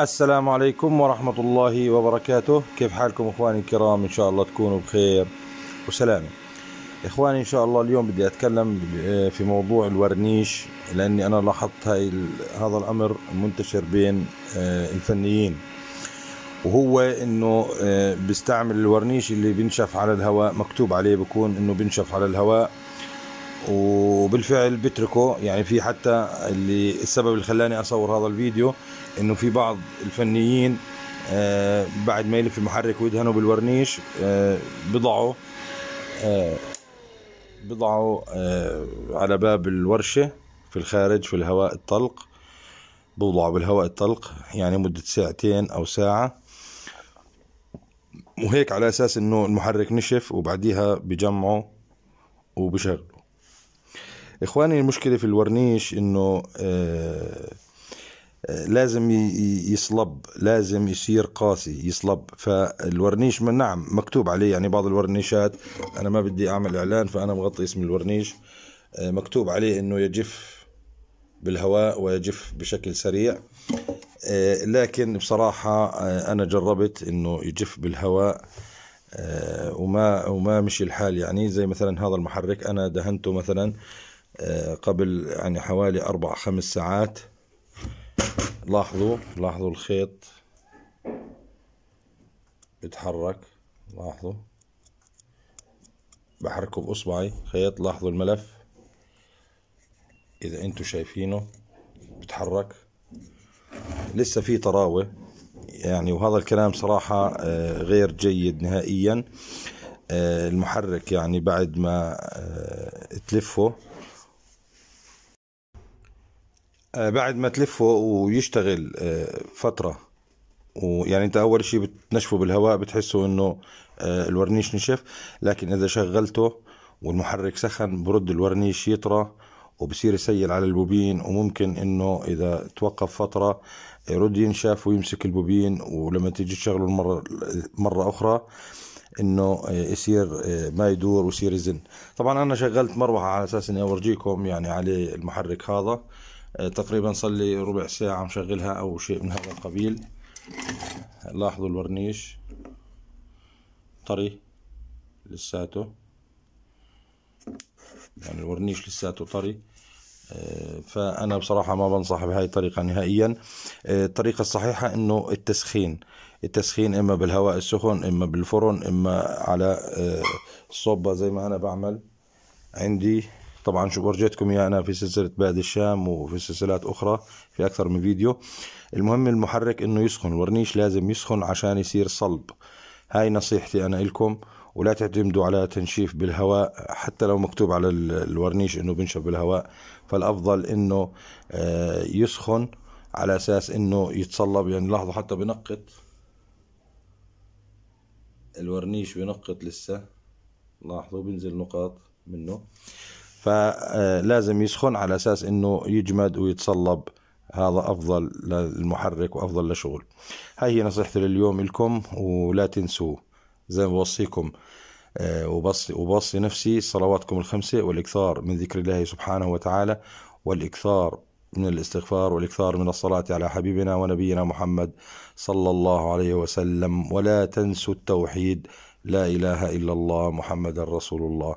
السلام عليكم ورحمة الله وبركاته كيف حالكم إخواني الكرام إن شاء الله تكونوا بخير وسلامة إخواني إن شاء الله اليوم بدي أتكلم في موضوع الورنيش لأني أنا لاحظت هاي هذا الأمر منتشر بين آه، الفنيين وهو انه آه، بيستعمل الورنيش اللي بينشف على الهواء مكتوب عليه بكون انه بينشف على الهواء وبالفعل بتركه يعني في حتى اللي السبب اللي خلاني اصور هذا الفيديو انه في بعض الفنيين آه بعد ما يلف المحرك ويدهنوا بالورنيش آه بضعوا آه بضعوا آه، على باب الورشة في الخارج في الهواء الطلق بوضعوا بالهواء الطلق يعني مدة ساعتين أو ساعة وهيك على أساس إنه المحرك نشف وبعديها بجمعه وبشغله اخواني المشكله في الورنيش انه آه، آه، لازم يصلب لازم يصير قاسي يصلب فالورنيش من نعم مكتوب عليه يعني بعض الورنيشات انا ما بدي اعمل اعلان فانا مغطي اسم الورنيش آه، مكتوب عليه انه يجف بالهواء ويجف بشكل سريع لكن بصراحة أنا جربت إنه يجف بالهواء وما وما مشي الحال يعني زي مثلا هذا المحرك أنا دهنته مثلا قبل يعني حوالي أربع خمس ساعات لاحظوا لاحظوا الخيط بتحرك لاحظوا بحركه بإصبعي خيط لاحظوا الملف إذا أنتوا شايفينه بتحرك لسه في طراوة يعني وهذا الكلام صراحة آه، غير جيد نهائيا آه، المحرك يعني بعد ما آه، تلفه آه، بعد ما تلفه ويشتغل آه، فتره ويعني انت اول شيء بتنشفه بالهواء بتحسه انه آه، الورنيش نشف لكن اذا شغلته والمحرك سخن برد الورنيش يطرى وبصير يسيل على البوبين وممكن انه اذا توقف فتره يرد ينشف ويمسك البوبين ولما تيجي تشغله مره مره اخرى انه يصير ما يدور ويصير يزن طبعا انا شغلت مروحه على اساس اني اورجيكم يعني عليه المحرك هذا آه، تقريبا صار لي ربع ساعة مشغلها أو شيء من هذا القبيل لاحظوا الورنيش طري لساته يعني الورنيش لساته طري آه، فأنا بصراحة ما بنصح بهاي الطريقة نهائيا آه، الطريقة الصحيحة أنه التسخين التسخين إما بالهواء السخن إما بالفرن إما على الصوبة زي ما أنا بعمل عندي طبعا شو ورجيتكم اياه انا في سلسله باد الشام وفي سلسلات اخرى في اكثر من فيديو المهم المحرك انه يسخن الورنيش لازم يسخن عشان يصير صلب هاي نصيحتي انا لكم ولا تعتمدوا على تنشيف بالهواء حتى لو مكتوب على الورنيش انه بنشف بالهواء فالافضل انه آه، يسخن على اساس انه يتصلب يعني لاحظوا حتى بنقط الورنيش بنقط لسه لاحظوا بنزل نقاط منه فلازم يسخن على اساس انه يجمد ويتصلب هذا افضل للمحرك وافضل لشغل هاي هي نصيحتي لليوم لكم ولا تنسوا زي ما بوصيكم آه، وبصي, وبصي نفسي صلواتكم الخمسة والإكثار من ذكر الله سبحانه وتعالى والإكثار من الاستغفار والإكثار من الصلاة على حبيبنا ونبينا محمد صلى الله عليه وسلم ولا تنسوا التوحيد لا إله إلا الله محمد رسول الله